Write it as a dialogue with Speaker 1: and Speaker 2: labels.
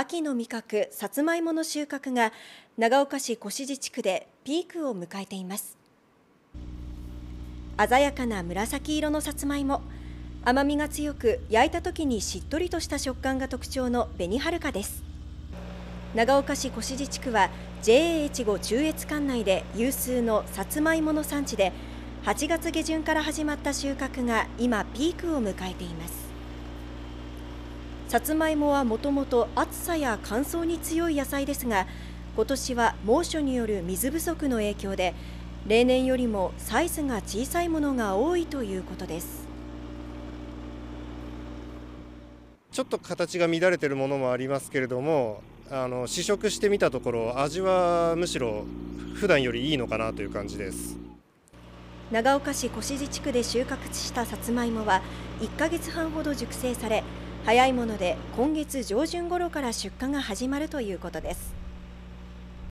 Speaker 1: 秋の味覚さつまいもの収穫が長岡市越路地区でピークを迎えています鮮やかな紫色のさつまいも甘みが強く焼いた時にしっとりとした食感が特徴の紅はるかです長岡市越路地区は JA 越後中越管内で有数のさつまいもの産地で8月下旬から始まった収穫が今ピークを迎えていますさつまいもはもともと暑さや乾燥に強い野菜ですが今年は猛暑による水不足の影響で例年よりもサイズが小さいものが多いということで
Speaker 2: すちょっと形が乱れているものもありますけれどもあの試食してみたところ味はむしろ普段よりいいのかなという感じです
Speaker 1: 長岡市越路地区で収穫したさつまいもは1か月半ほど熟成され早いもので今月上旬頃から出荷が始まるということです。